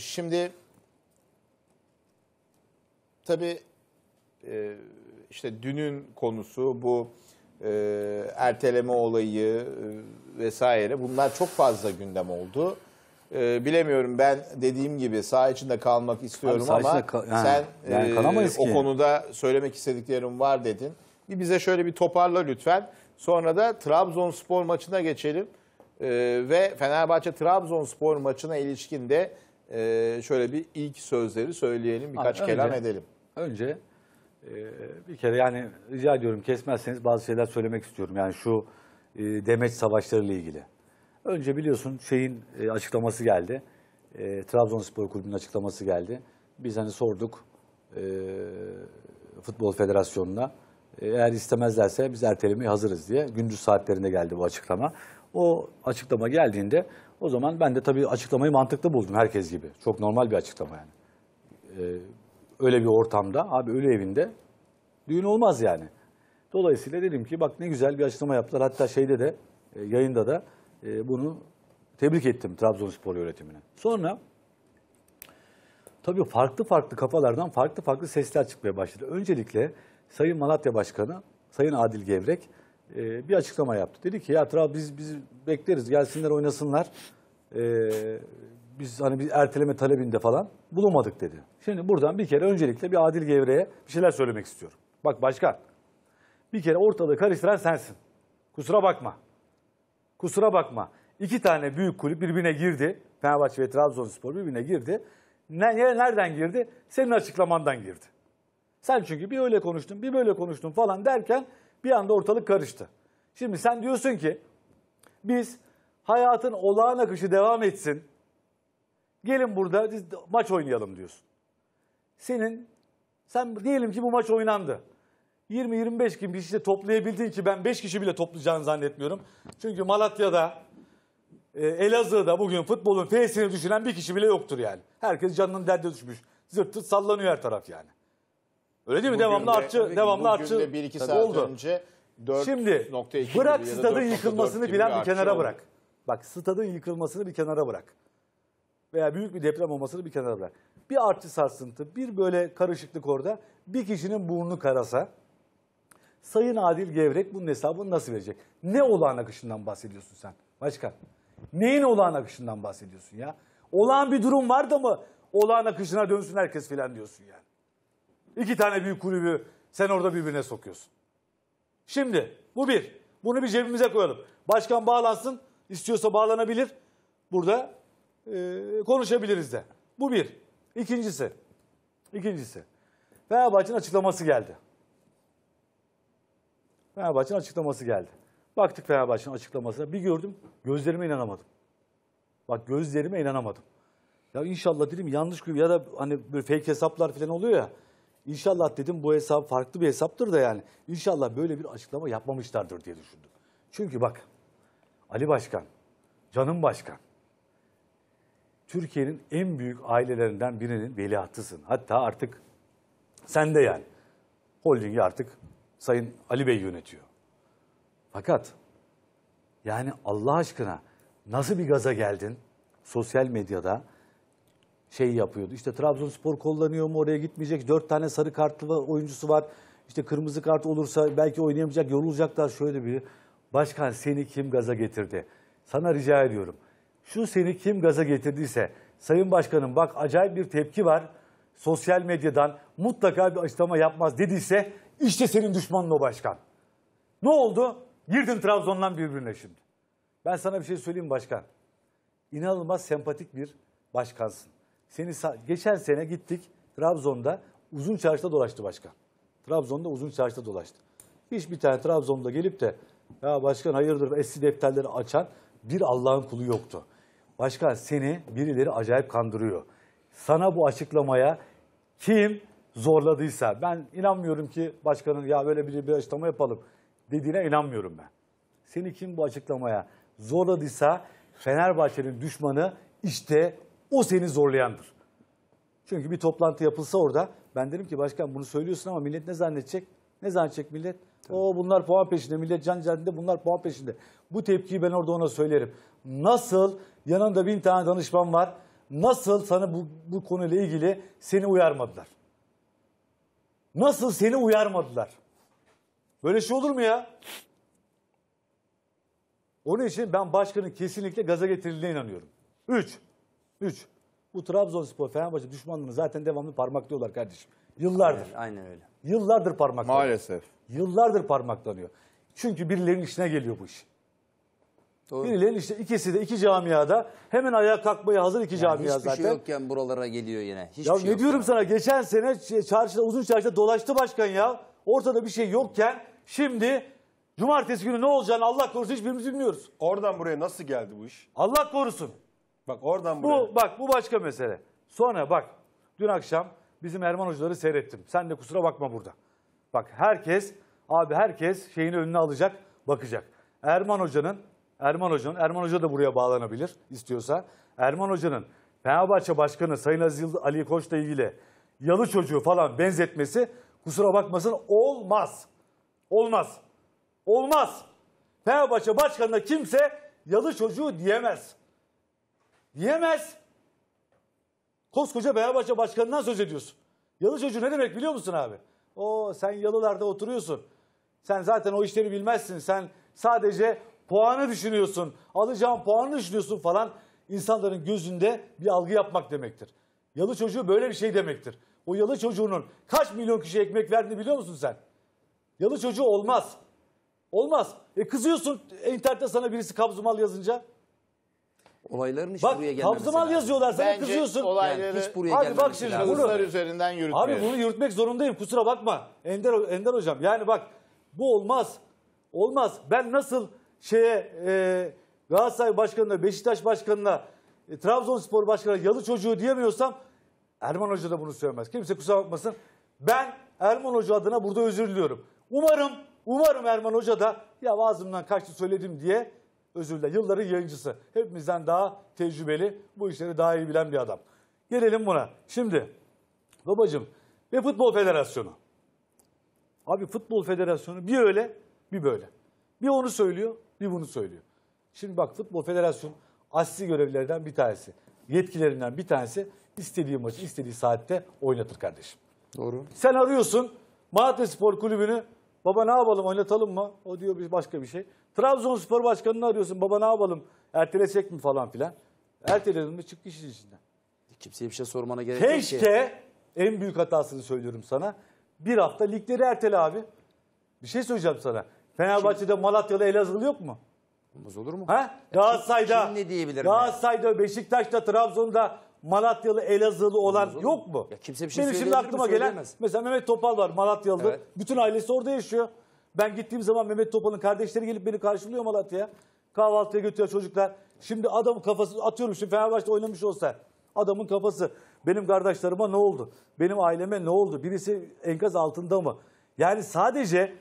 şimdi tabi e, işte dünün konusu bu e, erteleme olayı e, vesaire bunlar çok fazla gündem oldu. E, bilemiyorum ben dediğim gibi saha içinde kalmak istiyorum Abi, ama ka yani, sen yani e, o konuda söylemek istediklerim var dedin. Bir bize şöyle bir toparla lütfen. Sonra da Trabzonspor maçına geçelim. E, ve Fenerbahçe Trabzonspor maçına ilişkin de e, şöyle bir ilk sözleri söyleyelim, birkaç önce, kelam edelim. Önce e, bir kere yani rica ediyorum kesmezseniz bazı şeyler söylemek istiyorum. Yani şu e, demeç savaşları ile ilgili. Önce biliyorsun şeyin e, açıklaması geldi. E, Trabzonspor Kulübü'nün açıklaması geldi. Biz hani sorduk e, Futbol Federasyonu'na. E, eğer istemezlerse biz ertelemeye hazırız diye gündüz saatlerinde geldi bu açıklama. O açıklama geldiğinde o zaman ben de tabii açıklamayı mantıklı buldum herkes gibi. Çok normal bir açıklama yani. Ee, öyle bir ortamda, abi ölü evinde düğün olmaz yani. Dolayısıyla dedim ki bak ne güzel bir açıklama yaptılar. Hatta şeyde de e, yayında da e, bunu tebrik ettim Trabzonspor yönetimine. Sonra tabii farklı farklı kafalardan farklı farklı sesler çıkmaya başladı. Öncelikle Sayın Malatya Başkanı, Sayın Adil Gevrek e, bir açıklama yaptı. Dedi ki ya Trabzon biz, biz bekleriz gelsinler oynasınlar. E, biz hani bir erteleme talebinde falan bulunmadık dedi. Şimdi buradan bir kere öncelikle bir Adil Gevre'ye bir şeyler söylemek istiyorum. Bak başkan bir kere ortalığı karıştıran sensin. Kusura bakma. Kusura bakma. İki tane büyük kulüp birbirine girdi. Fenerbahçe ve Trabzonspor birbirine girdi. Ne, nereden girdi? Senin açıklamandan girdi. Sen çünkü bir öyle konuştun, bir böyle konuştun falan derken bir anda ortalık karıştı. Şimdi sen diyorsun ki biz hayatın olağan akışı devam etsin. Gelin burada biz maç oynayalım diyorsun. Senin sen diyelim ki bu maç oynandı. 20-25 gibi bir işte toplayabildin ki ben 5 kişi bile toplayacağını zannetmiyorum. Çünkü Malatya'da, e, Elazığ'da bugün futbolun F'sini düşünen bir kişi bile yoktur yani. Herkes canının derde düşmüş. Zırt sallanıyor her taraf yani. Öyle değil mi? devamlı artçı, devamlı artçı. De 1 saat oldu. önce 4.2 Şimdi bırak stadın yıkılmasını bilen bir kenara bırak. Bak stadın yıkılmasını bir kenara bırak. Veya büyük bir deprem olmasını bir kenara bırak. Bir artçı sarsıntı, bir böyle karışıklık orada. Bir kişinin burnu karasa Sayın Adil Gevrek bunun hesabını nasıl verecek? Ne olağan akışından bahsediyorsun sen? başkan? Neyin olağan akışından bahsediyorsun ya? Olağan bir durum var da mı olağan akışına dönsün herkes filan diyorsun ya. İki tane büyük kulübü sen orada birbirine sokuyorsun. Şimdi bu bir. Bunu bir cebimize koyalım. Başkan bağlansın. istiyorsa bağlanabilir. Burada e, konuşabiliriz de. Bu bir. İkincisi. İkincisi. Fenerbahçe'nin açıklaması geldi. Fenerbahçe'nin açıklaması geldi. Baktık Fenerbahçe'nin açıklamasına. Bir gördüm. Gözlerime inanamadım. Bak gözlerime inanamadım. Ya inşallah dedim yanlış gibi ya da hani böyle fake hesaplar falan oluyor ya. İnşallah dedim bu hesap farklı bir hesaptır da yani. İnşallah böyle bir açıklama yapmamışlardır diye düşündüm. Çünkü bak Ali Başkan, canım başkan. Türkiye'nin en büyük ailelerinden birinin veliahtısın. Hatta artık sen de yani. Holdingi artık Sayın Ali Bey yönetiyor. Fakat yani Allah aşkına nasıl bir gaza geldin sosyal medyada şey yapıyordu. İşte Trabzonspor kullanıyor mu oraya gitmeyecek. Dört tane sarı kartlı oyuncusu var. İşte kırmızı kart olursa belki oynayamayacak, yorulacaklar şöyle bir. Başkan seni kim gaza getirdi? Sana rica ediyorum. Şu seni kim gaza getirdiyse, Sayın Başkanım bak acayip bir tepki var. Sosyal medyadan mutlaka bir açıklama yapmaz dediyse işte senin düşmanın o başkan. Ne oldu? Girdin Trabzon'dan birbirine şimdi. Ben sana bir şey söyleyeyim başkan. İnanılmaz sempatik bir başkansın. Seni geçen sene gittik Trabzon'da uzun çarşıda dolaştı başkan. Trabzon'da uzun çarşıda dolaştı. Hiç bir tane Trabzon'da gelip de ya başkan hayırdır eski defterleri açan bir Allah'ın kulu yoktu. Başkan seni birileri acayip kandırıyor. Sana bu açıklamaya kim zorladıysa ben inanmıyorum ki başkanın ya böyle bir, bir açıklama yapalım dediğine inanmıyorum ben. Seni kim bu açıklamaya zorladıysa Fenerbahçe'nin düşmanı işte o seni zorlayandır. Çünkü bir toplantı yapılsa orada ben derim ki başkan bunu söylüyorsun ama millet ne zannedecek? Ne zannedecek millet? O bunlar puan peşinde, millet can cehennetinde bunlar puan peşinde. Bu tepkiyi ben orada ona söylerim. Nasıl yanında bin tane danışman var, nasıl sana bu, bu konuyla ilgili seni uyarmadılar? Nasıl seni uyarmadılar? Böyle şey olur mu ya? Onun için ben başkanın kesinlikle gaza getirildiğine inanıyorum. Üç, Üç, bu Trabzonspor, Fenerbahçe düşmanlığını zaten devamlı parmaklıyorlar kardeşim. Yıllardır. aynen öyle. Yıllardır parmaklanıyor. Maalesef. Yıllardır parmaklanıyor. Çünkü birilerinin işine geliyor bu iş. Doğru. Birilerinin işte ikisi de iki camiada hemen ayağa kalkmaya hazır iki yani camia hiçbir şey zaten. Hiçbir şey yokken buralara geliyor yine. Hiçbir ya şey ne diyorum yani. sana geçen sene çarşıda uzun çarşıda dolaştı başkan ya. Ortada bir şey yokken şimdi cumartesi günü ne olacağını Allah korusun hiçbirimiz bilmiyoruz. Oradan buraya nasıl geldi bu iş? Allah korusun. Bak oradan buraya. Bu, bak bu başka mesele. Sonra bak dün akşam bizim Erman hocaları seyrettim. Sen de kusura bakma burada. Bak herkes abi herkes şeyini önüne alacak bakacak. Erman hocanın Erman hocanın Erman hoca da buraya bağlanabilir istiyorsa. Erman hocanın Fenerbahçe Başkanı Sayın Aziz Ali Koç'la ilgili yalı çocuğu falan benzetmesi kusura bakmasın olmaz. Olmaz. Olmaz. Fenerbahçe Başkanı'na kimse yalı çocuğu diyemez. Diyemez. Koskoca Beyazbaşı Başkanı'ndan söz ediyorsun. Yalı çocuğu ne demek biliyor musun abi? O sen yalılarda oturuyorsun. Sen zaten o işleri bilmezsin. Sen sadece puanı düşünüyorsun. Alacağın puanı düşünüyorsun falan. insanların gözünde bir algı yapmak demektir. Yalı çocuğu böyle bir şey demektir. O yalı çocuğunun kaç milyon kişi ekmek verdiğini biliyor musun sen? Yalı çocuğu olmaz. Olmaz. E kızıyorsun e, internette sana birisi kabzumal yazınca. Olayların hiç Bak, buraya gelmemesi Kabzımal lazım. yazıyorlar sana Bence kızıyorsun. olayları Yani hiç buraya Abi bak şimdi lazım. bunu, üzerinden yürütmüyor. abi bunu yürütmek zorundayım kusura bakma. Ender, Ender hocam yani bak bu olmaz. Olmaz. Ben nasıl şeye e, Galatasaray başkanına, Beşiktaş başkanına, e, Trabzonspor başkanına yalı çocuğu diyemiyorsam Erman Hoca da bunu söylemez. Kimse kusura bakmasın. Ben Erman Hoca adına burada özür diliyorum. Umarım, umarım Erman Hoca da ya ağzımdan kaçtı söyledim diye özür dilerim yılların yayıncısı. Hepimizden daha tecrübeli, bu işleri daha iyi bilen bir adam. Gelelim buna. Şimdi babacım ve Futbol Federasyonu. Abi Futbol Federasyonu bir öyle bir böyle. Bir onu söylüyor bir bunu söylüyor. Şimdi bak Futbol Federasyonu asli görevlerden bir tanesi. Yetkilerinden bir tanesi istediği maçı istediği saatte oynatır kardeşim. Doğru. Sen arıyorsun Malatya Spor Kulübü'nü Baba ne yapalım oynatalım mı? O diyor biz başka bir şey. Trabzonspor başkanını arıyorsun. Baba ne yapalım? Ertelesek mi falan filan. Erteledim mi Çık işin içinden. Kimseye bir şey sormana gerek yok ki. Keşke en büyük hatasını söylüyorum sana. Bir hafta ligleri ertele abi. Bir şey söyleyeceğim sana. Fenerbahçe'de Malatyalı Elazığlı yok mu? Olmaz olur mu? Ha? Galatasaray'da, kim ne diyebilir Galatasaray'da, Beşiktaş'ta, Trabzon'da, Malatyalı, Elazığlı olan Olur. yok mu? Ya kimse bir şey Benim şimdi aklıma mi? gelen mesela Mehmet Topal var Malatyalı. Evet. Bütün ailesi orada yaşıyor. Ben gittiğim zaman Mehmet Topal'ın kardeşleri gelip beni karşılıyor Malatya'ya. Kahvaltıya götürüyor çocuklar. Şimdi adam kafası atıyorum şimdi Fenerbahçe oynamış olsa adamın kafası benim kardeşlerime ne oldu? Benim aileme ne oldu? Birisi enkaz altında mı? Yani sadece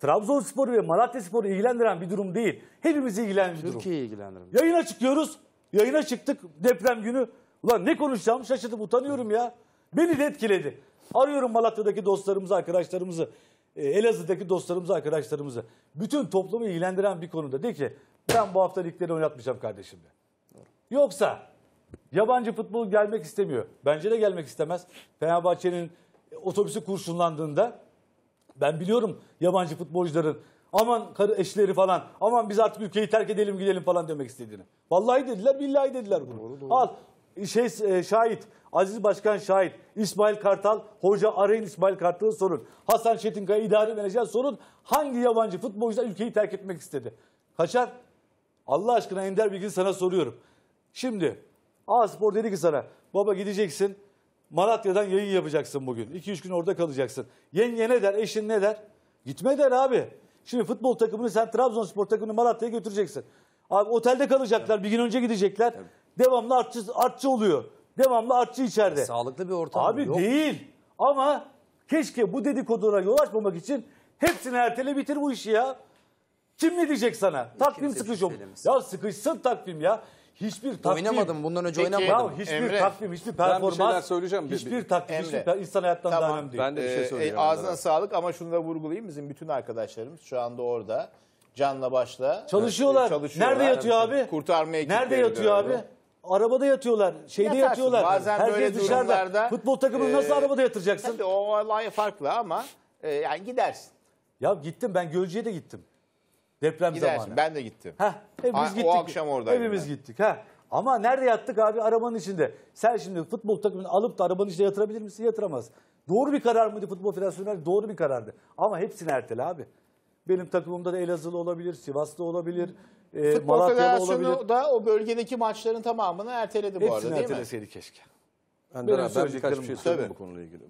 Trabzonspor'u ve Malatyaspor'u ilgilendiren bir durum değil. Hepimizi ilgilendiren bir durum. Türkiye'yi ilgilendiren. Yayına çıkıyoruz. Yayına çıktık deprem günü. Ulan ne konuşacağım şaşırdım utanıyorum ya. Beni de etkiledi. Arıyorum Malatya'daki dostlarımızı, arkadaşlarımızı, e, Elazığ'daki dostlarımızı, arkadaşlarımızı. Bütün toplumu ilgilendiren bir konuda. De ki ben bu hafta ligleri oynatmayacağım kardeşim Yoksa yabancı futbol gelmek istemiyor. Bence de gelmek istemez. Fenerbahçe'nin otobüsü kurşunlandığında ben biliyorum yabancı futbolcuların aman karı eşleri falan aman biz artık ülkeyi terk edelim gidelim falan demek istediğini. Vallahi dediler billahi dediler bunu. Doğru, doğru. Al şey, e, şahit, Aziz Başkan şahit, İsmail Kartal, hoca arayın İsmail Kartal'ı sorun. Hasan Çetinkaya idare menajer sorun. Hangi yabancı futbolcu ülkeyi terk etmek istedi? Kaçar. Allah aşkına Ender Bilgin'i sana soruyorum. Şimdi A Spor dedi ki sana baba gideceksin Malatya'dan yayın yapacaksın bugün. 2-3 gün orada kalacaksın. Yenge ne der eşin ne der? Gitme der abi. Şimdi futbol takımını sen Trabzonspor takımını Malatya'ya götüreceksin. Abi otelde kalacaklar evet. bir gün önce gidecekler. Evet. Devamlı artçı, artçı oluyor. Devamlı artçı içeride. Sağlıklı bir ortam Abi yok. değil. Ama keşke bu dedikodulara yol açmamak için hepsini ertele bitir bu işi ya. Kim ne diyecek sana? Takvim sıkış Ya sıkışsın takvim ya. Hiçbir takvim. Oynamadım bundan önce Peki, oynamadım. Ya, hiçbir Emre, takvim, hiçbir performans. Ben bir söyleyeceğim. Hiçbir takvim, Emre. hiçbir insan hayattan tamam. daha önemli değil. Ben de bir şey ee, söyleyeceğim. E, ağzına onlara. sağlık ama şunu da vurgulayayım. Bizim bütün arkadaşlarımız şu anda orada. Canla başla. Çalışıyorlar. Ee, çalışıyorlar. Nerede yatıyor abi? Kurtarma ekipleri. Nerede yatıyor abi? arabada yatıyorlar, şeyde Yatarsın. yatıyorlar. Bazen Herkes böyle dışarıda. durumlarda, Futbol takımını e, nasıl arabada yatıracaksın? Tabii o olay farklı ama e, yani gidersin. Ya gittim ben Gölcüye de gittim. Deprem Gidersin. zamanı. Ben de gittim. Ha, hepimiz gittik. O akşam oradaydım. Hepimiz ben. gittik. Ha. Ama nerede yattık abi? Arabanın içinde. Sen şimdi futbol takımını alıp da arabanın içinde yatırabilir misin? Yatıramaz. Doğru bir karar mıydı futbol federasyonu? Doğru bir karardı. Ama hepsini ertele abi. Benim takımımda da Elazığlı olabilir, Sivaslı olabilir e, Futbol Malatya'da Federasyonu olabilir. da o bölgedeki maçların tamamını erteledi bu Hepsini arada değil mi? erteleseydi keşke. Ben Benim beraber birkaç bir şey söyleyeyim bu konuyla ilgili.